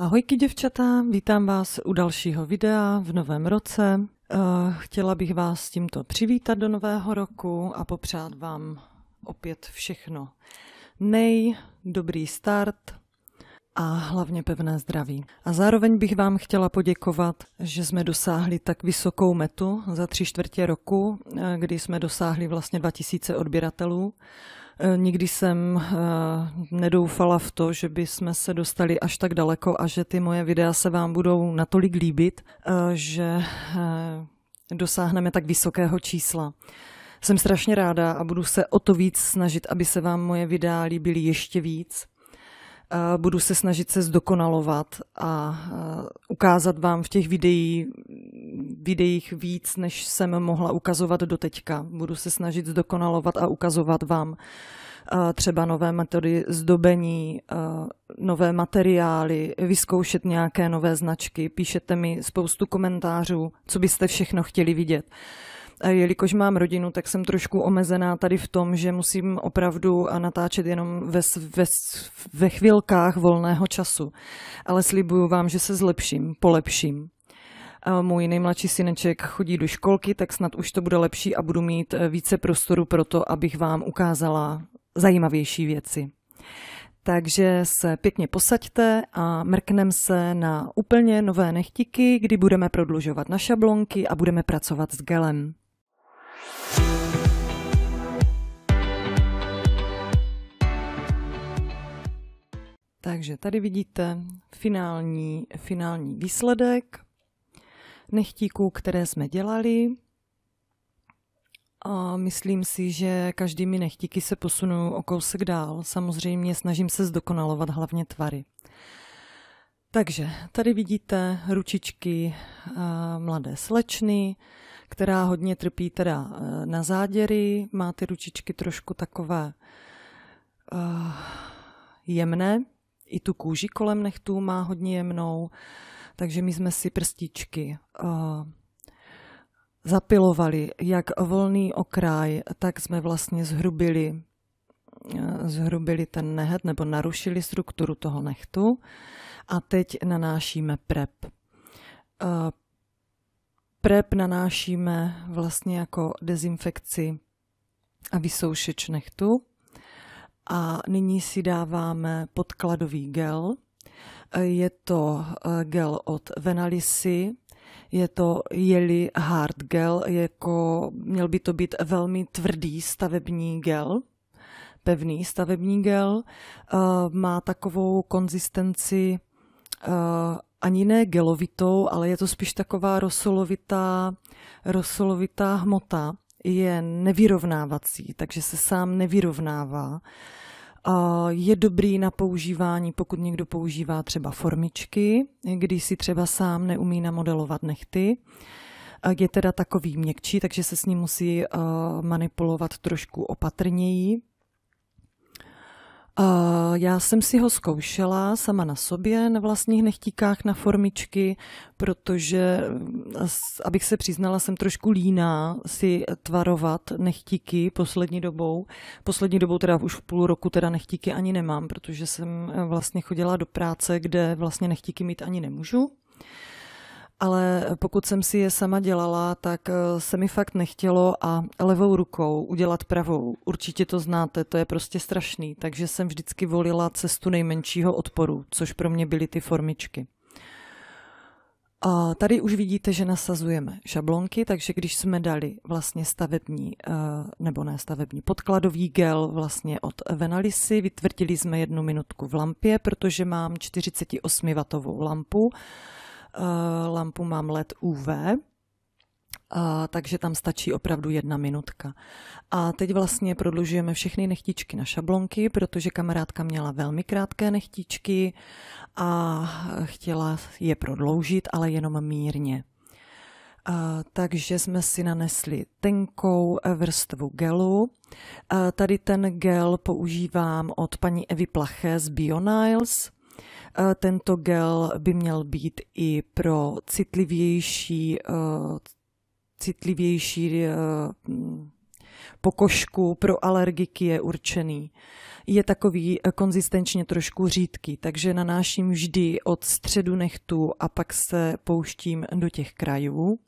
Ahojky děvčata, vítám vás u dalšího videa v novém roce. Eh, chtěla bych vás tímto přivítat do nového roku a popřát vám opět všechno. Nej, dobrý start a hlavně pevné zdraví. A zároveň bych vám chtěla poděkovat, že jsme dosáhli tak vysokou metu za tři čtvrtě roku, eh, kdy jsme dosáhli vlastně 2000 odběratelů Eh, nikdy jsem eh, nedoufala v to, že by jsme se dostali až tak daleko a že ty moje videa se vám budou natolik líbit, eh, že dosáhneme tak vysokého čísla. Jsem strašně ráda a budu se o to víc snažit, aby se vám moje videa líbily ještě víc. Eh, budu se snažit se zdokonalovat a eh, ukázat vám v těch videí, videích víc, než jsem mohla ukazovat do teďka. Budu se snažit zdokonalovat a ukazovat vám eh, třeba nové metody zdobení, nové materiály, vyzkoušet nějaké nové značky. Píšete mi spoustu komentářů, co byste všechno chtěli vidět. A jelikož mám rodinu, tak jsem trošku omezená tady v tom, že musím opravdu natáčet jenom ve, ve, ve chvilkách volného času. Ale slibuju vám, že se zlepším, polepším. A můj nejmladší syneček chodí do školky, tak snad už to bude lepší a budu mít eh, více prostoru pro to, abych vám ukázala zajímavější věci. Takže se pěkně posaďte a mrkneme se na úplně nové nechtiky, kdy budeme prodlužovat na šablonky a budeme pracovat s gelem. Takže tady vidíte finální, finální výsledek nechtíků, které jsme dělali. A myslím si, že každými nechtíky se posunu o kousek dál. Samozřejmě snažím se zdokonalovat hlavně tvary. Takže tady vidíte ručičky eh, mladé slečny, která hodně trpí teda eh, na záděry, má ty ručičky trošku takové uh, jemné, i tu kůži kolem nechtů má hodně jemnou, takže my jsme si prstičky uh, eh, zapilovali, jak volný okraj, tak jsme vlastně zhrubili zhrubili ten nehet nebo narušili strukturu toho nechtu a teď nanášíme prep. PrEP nanášíme vlastně jako dezinfekci a vysoušeč nechtu. A nyní si dáváme podkladový gel. Je to eh, gel od Venalisy, je to jeli hard gel, jako měl by to být velmi tvrdý stavební gel, pevný stavební gel, eh, má takovou konzistenci eh, ani ne gelovitou, ale je to spíš taková rosolovitá, rosolovitá hmota, je nevyrovnávací, takže se sám nevyrovnává. Je dobrý na používání, pokud někdo používá třeba formičky, když si třeba sám neumí namodelovat nechty. Je teda takový měkčí, takže se s ním musí eh, manipulovat trošku opatrněji. Uh, já jsem si ho zkoušela sama na sobě, na vlastních nechtíkách, na formičky, protože, abych se přiznala, jsem trošku líná si tvarovat nechtíky poslední dobou. Poslední dobou teda už v půl roku teda nechtíky ani nemám, protože jsem eh, vlastně chodila do práce, kde vlastně nechtíky mít ani nemůžu ale pokud jsem si je sama dělala, tak eh, se mi fakt nechtělo a levou rukou udělat pravou. Určitě to znáte, to je prostě strašný, takže jsem vždycky volila cestu nejmenšího odporu, což pro mě byly ty formičky. A tady už vidíte, že nasazujeme šablonky, takže když jsme dali vlastně stavební, eh, nebo ne stavební, podkladový gel vlastně od Venalisy, vytvrdili jsme jednu minutku v lampě, protože mám 48W lampu Eh, lampu mám LED UV, a, eh, takže tam stačí opravdu jedna minutka. A teď vlastně prodlužujeme všechny nechtičky na šablonky, protože kamarádka měla velmi krátké nechtičky a chtěla je prodloužit, ale jenom mírně. A, eh, takže jsme si nanesli tenkou vrstvu gelu. A, tady ten gel používám od paní Evy Plaché z BioNiles Eh, tento gel by měl být i pro citlivější, eh, citlivější eh, pokožku pro alergiky je určený. Je takový eh, konzistenčně trošku řídký, takže nanáším vždy od středu nechtu a pak se pouštím do těch krajů.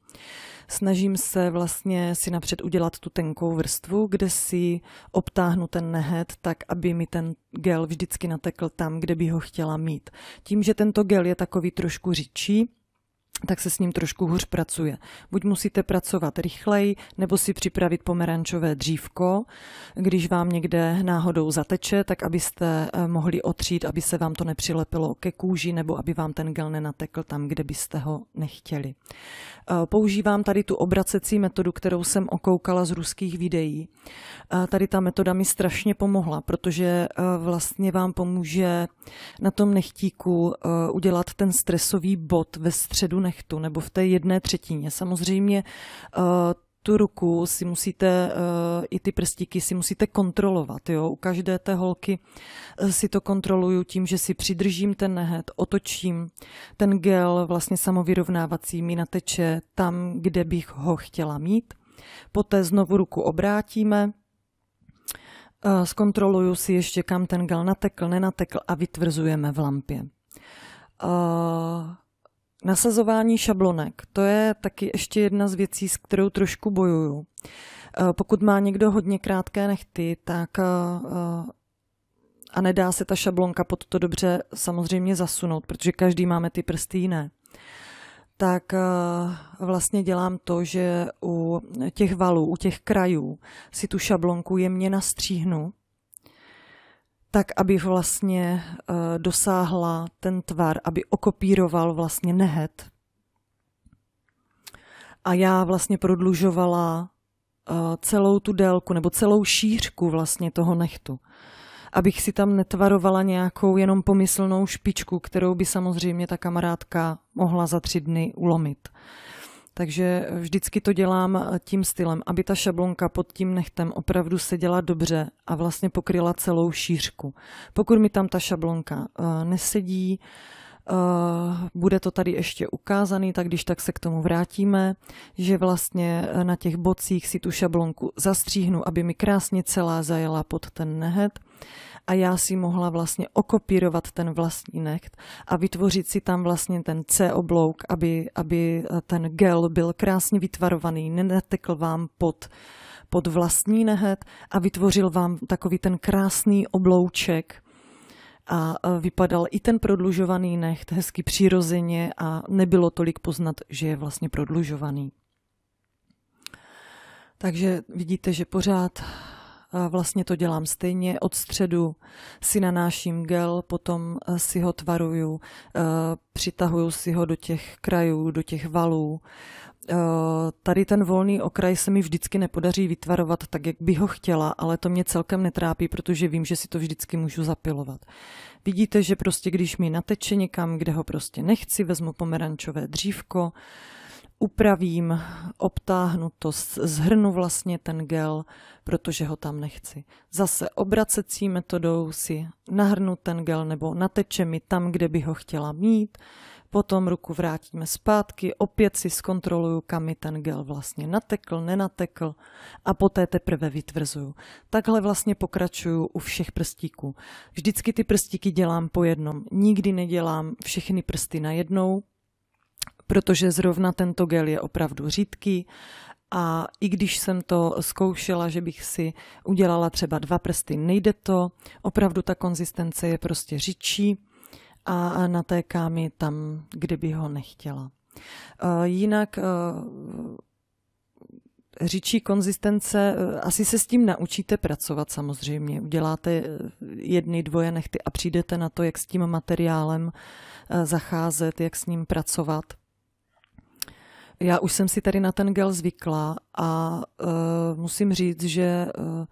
Snažím se vlastně si napřed udělat tu tenkou vrstvu, kde si obtáhnu ten nehet tak, aby mi ten gel vždycky natekl tam, kde by ho chtěla mít. Tím, že tento gel je takový trošku řidší, tak se s ním trošku hůř pracuje. Buď musíte pracovat rychleji, nebo si připravit pomerančové dřívko, když vám někde náhodou zateče, tak abyste eh, mohli otřít, aby se vám to nepřilepilo ke kůži, nebo aby vám ten gel nenatekl tam, kde byste ho nechtěli. Eh, používám tady tu obracecí metodu, kterou jsem okoukala z ruských videí. Eh, tady ta metoda mi strašně pomohla, protože vlastně vám pomůže na tom nechtíku udělat ten stresový bod ve středu nechtu nebo v té jedné třetině. Samozřejmě eh, tu ruku si musíte, eh, i ty prstíky si musíte kontrolovat. Jo? U každé té holky eh, si to kontroluju tím, že si přidržím ten nehet, otočím ten gel vlastně samovyrovnávací mi nateče tam, kde bych ho chtěla mít. Poté znovu ruku obrátíme, zkontroluju si ještě, kam ten gel natekl, nenatekl a vytvrzujeme v lampě. Nasazování šablonek, to je taky ještě jedna z věcí, s kterou trošku bojuju. Eh, pokud má někdo hodně krátké nechty, tak eh, eh, a nedá se ta šablonka pod to dobře samozřejmě zasunout, protože každý máme ty prsty jiné, tak vlastně dělám to, že u těch valů, u těch krajů si tu šablonku jemně nastříhnu tak aby vlastně eh, dosáhla ten tvar, aby okopíroval vlastně nehet. A já vlastně prodlužovala eh, celou tu délku nebo celou šířku vlastně toho nechtu. Abych si tam netvarovala nějakou jenom pomyslnou špičku, kterou by samozřejmě ta kamarádka mohla za tři dny ulomit. Uh, takže vždycky to dělám eh, tím stylem, aby ta šablonka pod tím nechtem opravdu seděla dobře a vlastně pokryla celou šířku. Pokud mi tam ta šablonka eh, nesedí, eh, bude to tady ještě ukázaný, tak když tak se k tomu vrátíme, že vlastně na těch bocích si tu šablonku zastříhnu, aby mi krásně celá zajela pod ten nehet a já si mohla vlastně okopírovat ten vlastní necht a vytvořit si tam vlastně ten C oblouk, aby, aby eh, ten gel byl krásně vytvarovaný, nenetekl vám pod pod vlastní nehet a vytvořil vám takový ten krásný oblouček, a vypadal i ten prodlužovaný necht hezky přirozeně a nebylo tolik poznat, že je vlastně prodlužovaný. Takže vidíte, že pořád a vlastně to dělám stejně. Od středu si nanáším gel, potom eh, si ho tvaruju, eh, přitahuju si ho do těch krajů, do těch valů. Eh, tady ten volný okraj se mi vždycky nepodaří vytvarovat tak, jak bych ho chtěla, ale to mě celkem netrápí, protože vím, že si to vždycky můžu zapilovat. Vidíte, že prostě když mi nateče někam, kde ho prostě nechci, vezmu pomerančové dřívko, uh, upravím obtáhnu to, zhrnu vlastně ten gel, protože ho tam nechci. Zase obracecí metodou si nahrnu ten gel nebo nateče mi tam, kde by ho chtěla mít, potom ruku vrátíme zpátky, opět si zkontroluju, kam mi ten gel vlastně natekl, nenatekl a poté teprve vytvrzuju. Takhle vlastně pokračuju u všech prstíků. Vždycky ty prstíky dělám po jednom, nikdy nedělám všechny prsty na jednou, protože zrovna tento gel je opravdu řídký a i když jsem to zkoušela, že bych si udělala třeba dva prsty, nejde to, opravdu ta konzistence je prostě řidší a natéká mi tam, kde by ho nechtěla. E, jinak e, řičí konzistence, e, asi se s tím naučíte pracovat samozřejmě. Uděláte jedny, dvoje nechty a přijdete na to, jak s tím materiálem zacházet, jak s ním pracovat já už jsem si tady na ten gel zvykla a uh, musím říct, že uh,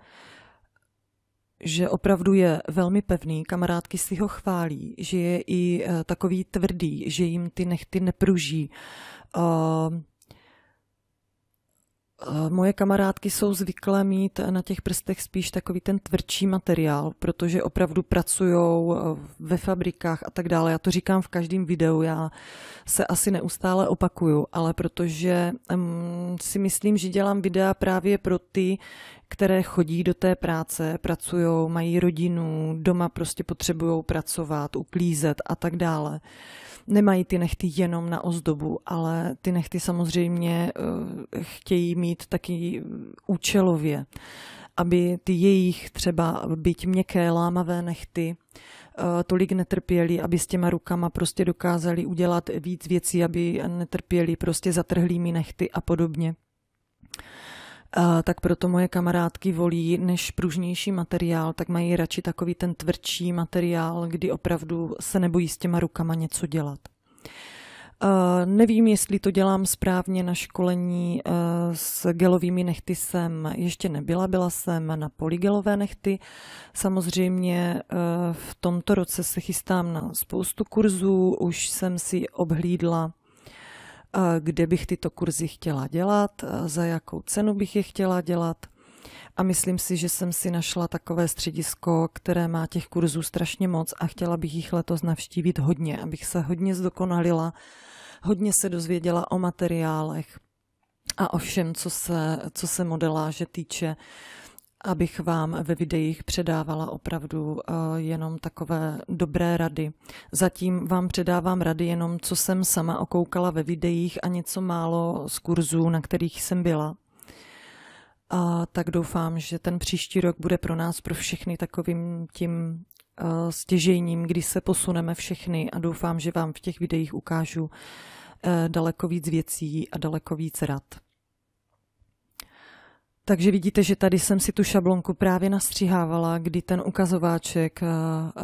že opravdu je velmi pevný, kamarádky si ho chválí, že je i uh, takový tvrdý, že jim ty nechty nepruží. Uh, Eh, moje kamarádky jsou zvyklé mít eh, na těch prstech spíš takový ten tvrdší materiál, protože opravdu pracují eh, ve fabrikách a tak dále. Já to říkám v každém videu, já se asi neustále opakuju, ale protože um, si myslím, že dělám videa právě pro ty, které chodí do té práce, pracují, mají rodinu, doma prostě potřebují pracovat, uklízet a tak dále nemají ty nechty jenom na ozdobu, ale ty nechty samozřejmě eh, chtějí mít taky eh, účelově, aby ty jejich třeba byť měkké lámavé nechty eh, tolik netrpěli, aby s těma rukama prostě dokázali udělat víc věcí, aby netrpěli prostě zatrhlými nechty a podobně a, tak proto moje kamarádky volí než pružnější materiál, tak mají radši takový ten tvrdší materiál, kdy opravdu se nebojí s těma rukama něco dělat. Uh, nevím, jestli to dělám správně na školení uh, s gelovými nechty jsem ještě nebyla, byla jsem na poligelové nechty. Samozřejmě uh, v tomto roce se chystám na spoustu kurzů, už jsem si obhlídla kde bych tyto kurzy chtěla dělat, za jakou cenu bych je chtěla dělat. A myslím si, že jsem si našla takové středisko, které má těch kurzů strašně moc a chtěla bych jich letos navštívit hodně, abych se hodně zdokonalila, hodně se dozvěděla o materiálech a o všem, co se, co se modeláže týče abych vám ve videích předávala opravdu eh, jenom takové dobré rady. Zatím vám předávám rady jenom, co jsem sama okoukala ve videích a něco málo z kurzů, na kterých jsem byla. A tak doufám, že ten příští rok bude pro nás, pro všechny takovým tím eh, stěžejním, kdy se posuneme všechny a doufám, že vám v těch videích ukážu eh, daleko víc věcí a daleko víc rad. Takže vidíte, že tady jsem si tu šablonku právě nastřihávala, kdy ten ukazováček, eh, eh,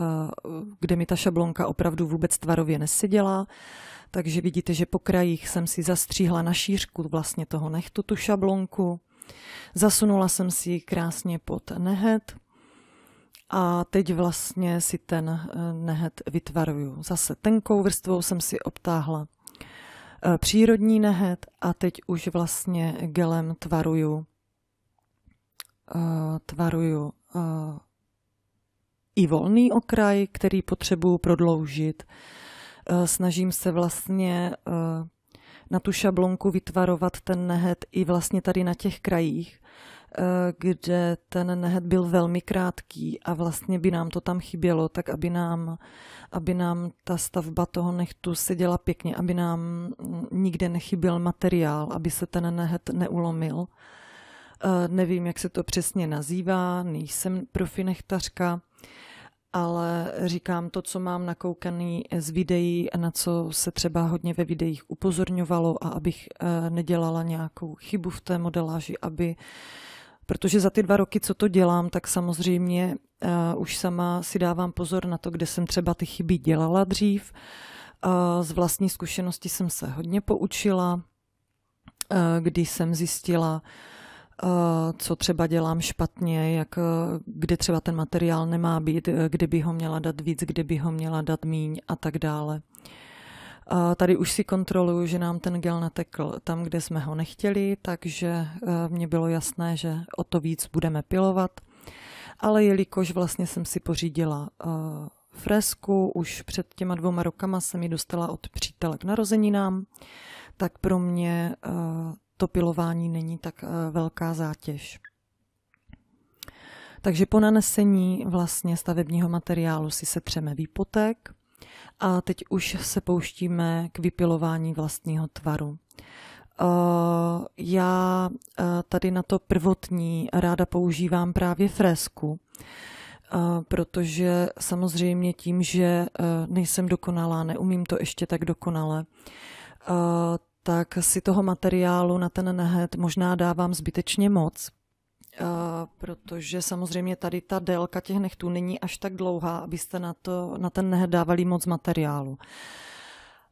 kde mi ta šablonka opravdu vůbec tvarově neseděla, takže vidíte, že po krajích jsem si zastříhla na šířku vlastně toho nechtu tu šablonku. Zasunula jsem si ji krásně pod nehet a teď vlastně si ten eh, nehet vytvaruju. Zase tenkou vrstvou jsem si obtáhla přírodní nehet a teď už vlastně gelem tvaruju uh, tvaruju eh, i volný okraj, který potřebuju prodloužit. Eh, snažím se vlastně na tu šablonku vytvarovat ten nehet i vlastně tady na těch krajích, kde ten nehet byl velmi krátký a vlastně by nám to tam chybělo, tak aby nám, aby nám ta stavba toho nechtu seděla pěkně, aby nám mm, nikde nechyběl materiál, aby se ten nehet neulomil. Eh, nevím, jak se to přesně nazývá, nejsem profinechtařka, ale říkám to, co mám nakoukaný z videí, na co se třeba hodně ve videích upozorňovalo a abych eh, nedělala nějakou chybu v té modeláži, aby protože za ty dva roky, co to dělám, tak samozřejmě uh, už sama si dávám pozor na to, kde jsem třeba ty chyby dělala dřív. Uh, z vlastní zkušenosti jsem se hodně poučila, uh, kdy jsem zjistila, uh, Eh, co třeba dělám špatně, jak, eh, kde třeba ten materiál nemá být, eh, kde by ho měla dát víc, kde by ho měla dát míň a tak dále. A tady už si kontroluju, že nám ten gel natekl tam, kde jsme ho nechtěli, takže mě bylo jasné, že o to víc budeme pilovat. Ale jelikož vlastně jsem si pořídila fresku, už před těma dvoma rokama jsem ji dostala od přítele k narozeninám, tak pro mě to pilování není tak eh, velká zátěž. Takže po nanesení vlastně stavebního materiálu si setřeme výpotek a teď už se pouštíme k vypilování vlastního tvaru. Eh, já eh, tady na to prvotní ráda používám právě fresku, protože samozřejmě tím, že nejsem dokonalá, neumím to ještě tak dokonale, tak si toho materiálu na ten nehet možná dávám zbytečně moc, protože samozřejmě tady ta délka těch nechtů není až tak dlouhá, abyste na, to, na ten nehet dávali moc materiálu.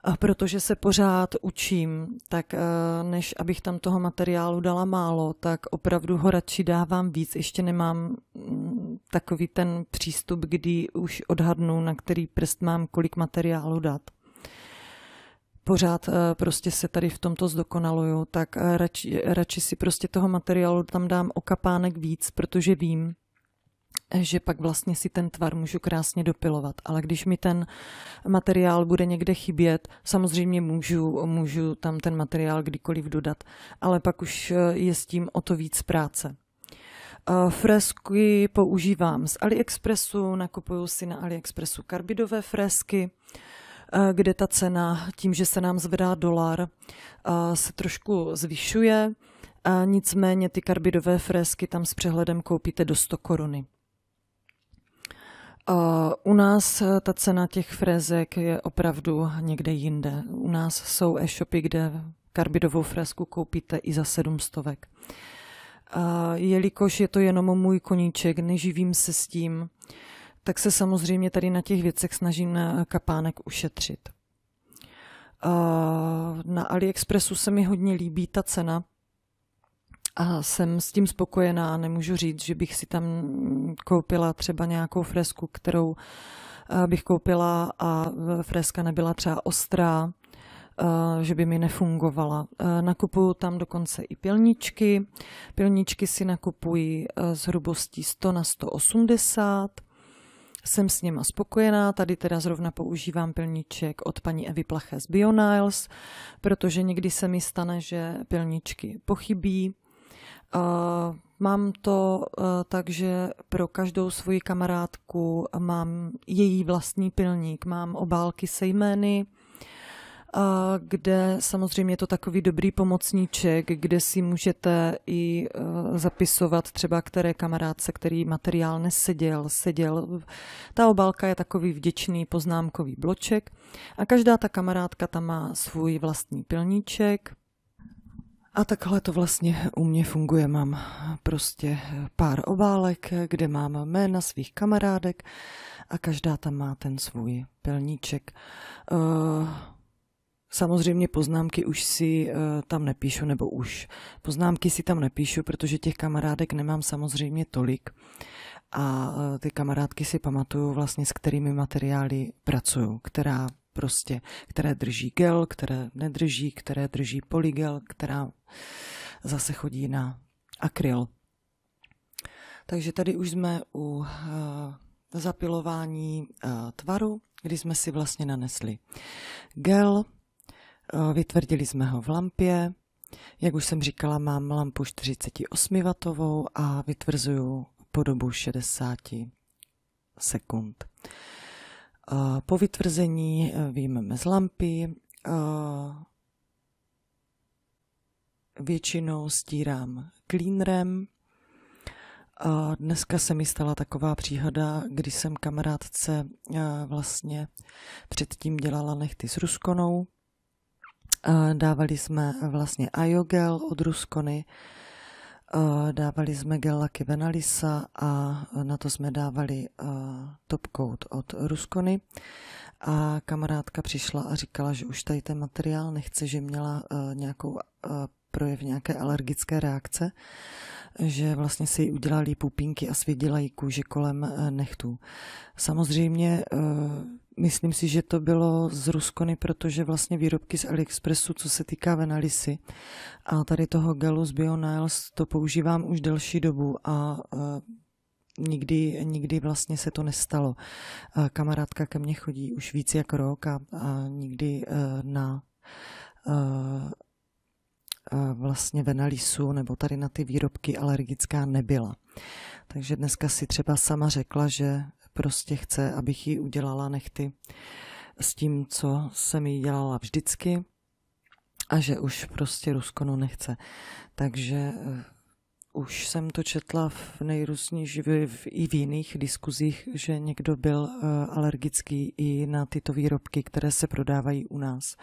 A protože se pořád učím, tak e, než abych tam toho materiálu dala málo, tak opravdu ho radši dávám víc. Ještě nemám mm, takový ten přístup, kdy už odhadnu, na který prst mám kolik materiálu dát pořád eh, prostě se tady v tomto zdokonaluju, tak eh, radši, radši si prostě toho materiálu tam dám o kapánek víc, protože vím, že pak vlastně si ten tvar můžu krásně dopilovat. Ale když mi ten materiál bude někde chybět, samozřejmě můžu, můžu tam ten materiál kdykoliv dodat, ale pak už eh, je s tím o to víc práce. Fresky používám z AliExpressu, nakupuju si na AliExpressu karbidové fresky. Eh, kde ta cena tím, že se nám zvedá dolar, eh, se trošku zvyšuje. Nicméně ty karbidové fresky tam s přehledem koupíte do 100 koruny. Eh, u nás ta cena těch frézek je opravdu někde jinde. U nás jsou e-shopy, kde karbidovou fresku koupíte i za 700. Jelikož je to jenom můj koníček, neživím se s tím, tak se samozřejmě tady na těch věcech snažím na kapánek ušetřit. Eh, na AliExpressu se mi hodně líbí ta cena a jsem s tím spokojená. Nemůžu říct, že bych si tam koupila třeba nějakou fresku, kterou eh, bych koupila a eh, freska nebyla třeba ostrá, že by mi nefungovala. Nakupuju tam dokonce i pilničky. Pilničky si nakupuji s hrubostí 100 na 180 jsem s něma spokojená. Tady teda zrovna používám pilníček od paní Evy Plaché z BioNiles, protože někdy se mi stane, že pilníčky pochybí. Eh, mám to eh, tak, že pro každou svoji kamarádku mám její vlastní pilník. Mám obálky se jmény, kde samozřejmě je to takový dobrý pomocníček, kde si můžete i e, zapisovat třeba, které kamarádce, který materiál neseděl, seděl. Ta obálka je takový vděčný poznámkový bloček a každá ta kamarádka tam má svůj vlastní pilníček, a takhle to vlastně u mě funguje. Mám prostě pár obálek, kde mám jména svých kamarádek a každá tam má ten svůj pilníček. Uh Samozřejmě poznámky už si eh, tam nepíšu, nebo už. Poznámky si tam nepíšu, protože těch kamarádek nemám samozřejmě tolik. A eh, ty kamarádky si pamatuju vlastně, s kterými materiály pracuju, která prostě, které drží gel, které nedrží, které drží polygel, která zase chodí na akryl. Takže tady už jsme u eh, zapilování tvaru, kdy jsme si vlastně nanesli gel, Eh, vytvrdili jsme ho v lampě. Jak už jsem říkala, mám lampu 48W a vytvrzuju po dobu 60 sekund. Eh, po vytvrzení eh, vyjmeme z lampy. Většinou stírám cleanerem. Dneska se mi stala taková příhoda, kdy jsem kamarádce vlastně předtím dělala nechty s ruskonou Dávali jsme vlastně Ayogel od Ruskony, dávali jsme gel laky Venalisa a na to jsme dávali top coat od Ruskony. A kamarádka přišla a říkala, že už tady ten materiál nechce, že měla nějakou projev nějaké alergické reakce, že vlastně si udělali pupínky a svěděla jí kůži kolem eh, nechtů. Samozřejmě eh, myslím si, že to bylo z Ruskony, protože vlastně výrobky z AliExpressu, co se týká Venalisy a tady toho gelu z BioNiles, to používám už delší dobu a eh, nikdy, nikdy vlastně se to nestalo. Kamarádka ke mně chodí už víc jak rok a, a nikdy na Eh, vlastně venalisu nebo tady na ty výrobky alergická nebyla. Takže dneska si třeba sama řekla, že prostě chce, abych jí udělala nechty s tím, co jsem jí dělala vždycky a že už prostě Ruskonu nechce. Takže eh, už jsem to četla v nejrůznější i v jiných diskuzích, že někdo byl eh, alergický i na tyto výrobky, které se prodávají u nás.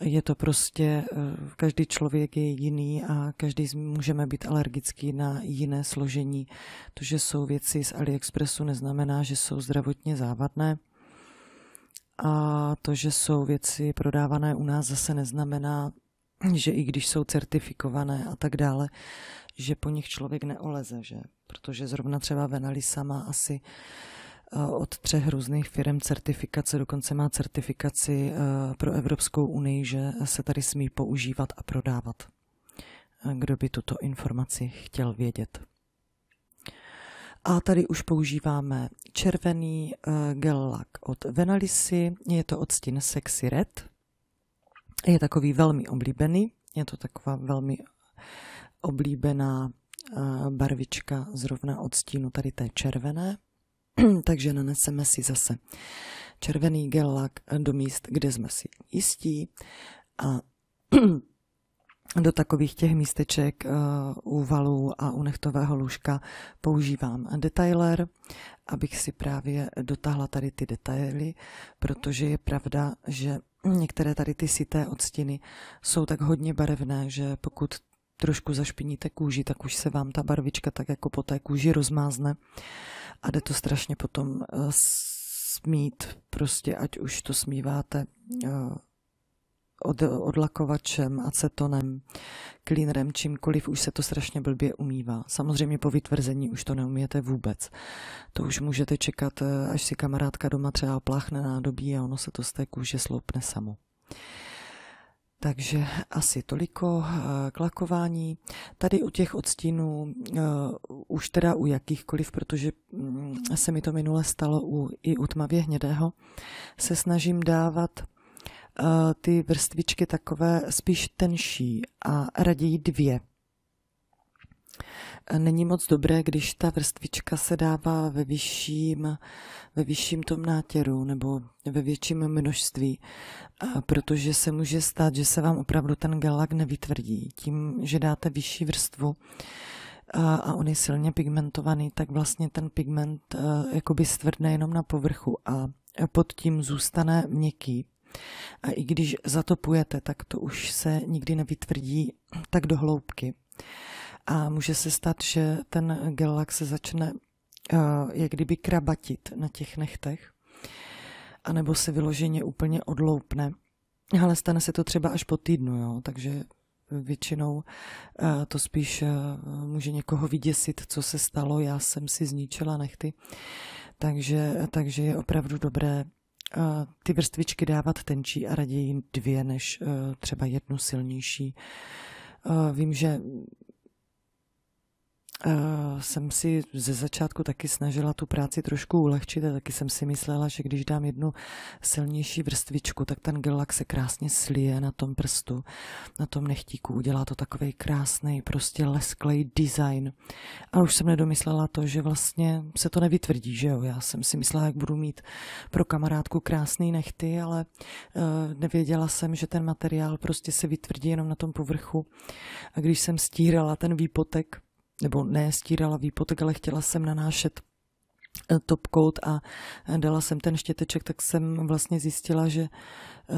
Je to prostě, eh, každý člověk je jiný a každý můžeme být alergický na jiné složení. To, že jsou věci z AliExpressu, neznamená, že jsou zdravotně závadné. A to, že jsou věci prodávané u nás, zase neznamená, že i když jsou certifikované a tak dále, že po nich člověk neoleze, že? Protože zrovna třeba Venalisa má asi Eh, od třech různých firm certifikace, dokonce má certifikaci eh, pro Evropskou unii, že se tady smí používat a prodávat. Eh, kdo by tuto informaci chtěl vědět? A tady už používáme červený gel lak od Venalisy, je to odstín Sexy Red. Je takový velmi oblíbený, je to taková velmi oblíbená barvička zrovna stínu tady té červené. takže naneseme si zase červený gel lak do míst, kde jsme si jistí a do takových těch místeček u eh, valů a u nechtového lůžka používám detailer, abych si právě dotáhla tady ty detaily, protože je pravda, že některé tady ty sité odstiny jsou tak hodně barevné, že pokud trošku zašpiníte kůži, tak už se vám ta barvička tak jako po té kůži rozmázne a jde to strašně potom eh, smít, prostě ať už to smíváte eh, od, odlakovačem, acetonem, cleanerem, čímkoliv, už se to strašně blbě umývá. Samozřejmě po vytvrzení už to neumíte vůbec. To už můžete čekat, eh, až si kamarádka doma třeba pláchne nádobí a ono se to z té kůže sloupne samo. Takže asi toliko eh, k lakování. Tady u těch odstínů, eh, už teda u jakýchkoliv, protože mm, se mi to minule stalo u, i u tmavě hnědého, se snažím dávat eh, ty vrstvičky takové spíš tenší a raději dvě není moc dobré, když ta vrstvička se dává ve vyšším, ve vyšším tom nátěru nebo ve větším množství, protože se může stát, že se vám opravdu ten gelak nevytvrdí. Tím, že dáte vyšší vrstvu, a on je silně pigmentovaný, tak vlastně ten pigment e, jakoby stvrdne jenom na povrchu a pod tím zůstane měkký. A i když zatopujete, tak to už se nikdy nevytvrdí tak do hloubky a může se stát, že ten gelak se začne eh, jak kdyby krabatit na těch nechtech, anebo se vyloženě úplně odloupne. Ale stane se to třeba až po týdnu, jo? takže většinou eh, to spíš eh, může někoho vyděsit, co se stalo, já jsem si zničila nechty, takže, takže je opravdu dobré ty vrstvičky dávat tenčí a raději dvě než třeba jednu silnější. Vím, že Eh, jsem si ze začátku taky snažila tu práci trošku ulehčit a taky jsem si myslela, že když dám jednu silnější vrstvičku, tak ten gelak se krásně slije na tom prstu, na tom nechtíku. Udělá to takový krásný, prostě lesklej design. A už jsem nedomyslela to, že vlastně se to nevytvrdí, že jo. Já jsem si myslela, jak budu mít pro kamarádku krásný nechty, ale uh, nevěděla jsem, že ten materiál prostě se vytvrdí jenom na tom povrchu. A když jsem stírala ten výpotek, nebo ne stírala výpotek, ale chtěla jsem nanášet eh, top coat a eh, dala jsem ten štěteček, tak jsem vlastně zjistila, že eh,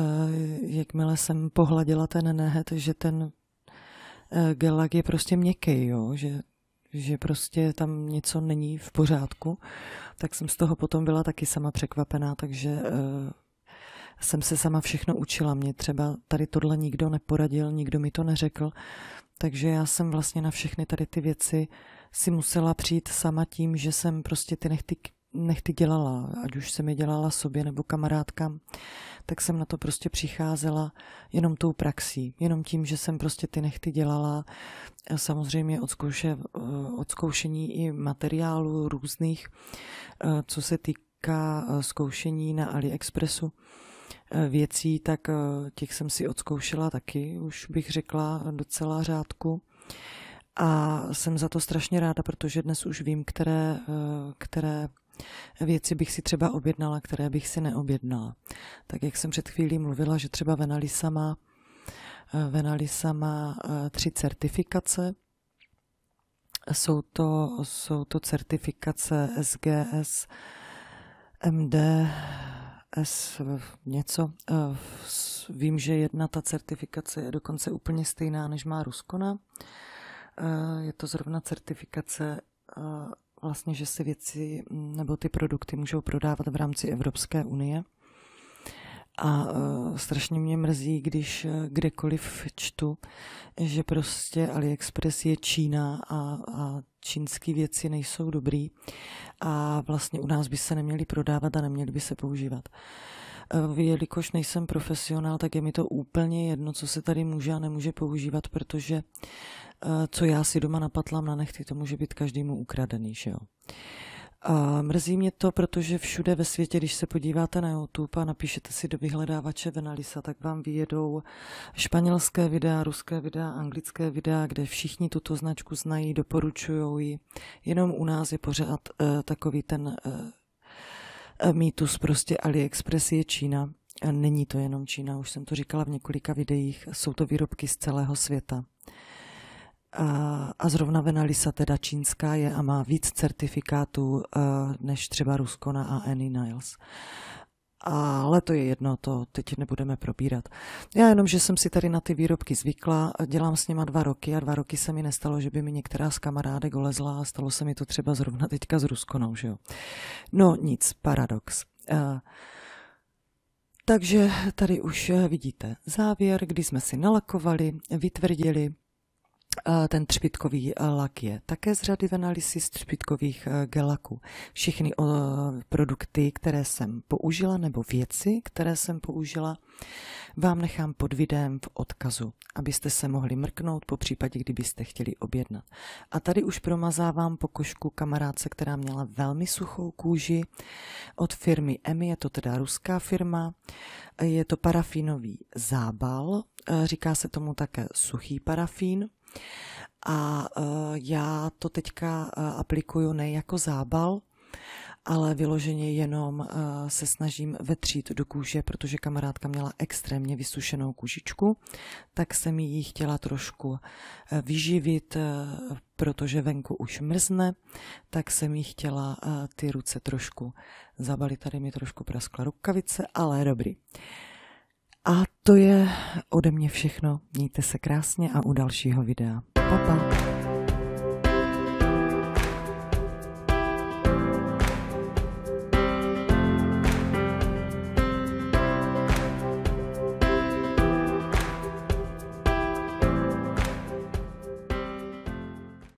jakmile jsem pohladila ten nehet, že ten gelak je prostě měkký, jo? Že, že prostě tam něco není v pořádku, tak jsem z toho potom byla taky sama překvapená, takže jsem se sama všechno učila. Mě třeba tady tohle nikdo neporadil, nikdo mi to neřekl, takže já jsem vlastně na všechny tady ty věci si musela přijít sama tím, že jsem prostě ty nechty, nechty dělala, ať už jsem je dělala sobě nebo kamarádkám, tak jsem na to prostě přicházela jenom tou praxí, jenom tím, že jsem prostě ty nechty dělala, samozřejmě odzkouše, odzkoušení i materiálu různých, co se týká eh, zkoušení na AliExpressu, Eh, věcí, tak eh, těch jsem si odzkoušela taky, už bych řekla docela řádku. A jsem za to strašně ráda, protože dnes už vím, které, eh, které věci bych si třeba objednala, které bych si neobjednala. Tak jak jsem před chvílí mluvila, že třeba Venalisa má, Venalisa má tři certifikace. Jsou to, jsou to certifikace SGS, MD, s, něco. Eh, s, vím, že jedna ta certifikace je dokonce úplně stejná, než má Ruskona. Eh, je to zrovna certifikace eh, vlastně, že se věci nebo ty produkty můžou prodávat v rámci Evropské unie. A uh, strašně mě mrzí, když uh, kdekoliv čtu, že prostě AliExpress je Čína a, a čínské věci nejsou dobrý a vlastně u nás by se neměly prodávat a neměly by se používat. Eh, jelikož nejsem profesionál, tak je mi to úplně jedno, co se tady může a nemůže používat, protože eh, co já si doma napatlám na nechty, to může být každému ukradený, že jo. A mrzí mě to, protože všude ve světě, když se podíváte na YouTube a napíšete si do vyhledávače Venalisa, tak vám vyjedou španělské videa, ruské videa, anglické videa, kde všichni tuto značku znají, doporučují ji. Jenom u nás je pořád uh, takový ten uh, mýtus, prostě AliExpress je Čína. Není to jenom Čína, už jsem to říkala v několika videích, jsou to výrobky z celého světa. A, a zrovna Venalisa, teda čínská, je a má víc certifikátů e, než třeba Rusko na ANI Niles. Ale to je jedno, to teď nebudeme probírat. Já jenom, že jsem si tady na ty výrobky zvykla, dělám s nima dva roky a dva roky se mi nestalo, že by mi některá z kamarádek olezla a stalo se mi to třeba zrovna teďka s Ruskonou, že jo. No nic, paradox. E, takže tady už e, vidíte závěr, kdy jsme si nalakovali, vytvrdili, ten třpitkový lak je také z řady analýzy třpitkových gelaků. Všechny produkty, které jsem použila, nebo věci, které jsem použila, vám nechám pod videem v odkazu, abyste se mohli mrknout, po případě, kdybyste chtěli objednat. A tady už promazávám pokožku kamarádce, která měla velmi suchou kůži od firmy EMI, je to teda ruská firma, je to parafínový zábal, e, říká se tomu také suchý parafín, a e, já to teďka e, aplikuju ne jako zábal, ale vyloženě jenom e, se snažím vetřít do kůže, protože kamarádka měla extrémně vysušenou kůžičku, tak jsem ji chtěla trošku vyživit, protože venku už mrzne, tak jsem ji chtěla ty ruce trošku zabalit. Tady mi trošku praskla rukavice, ale dobrý. A to je ode mě všechno. Mějte se krásně a u dalšího videa. Pa, pa.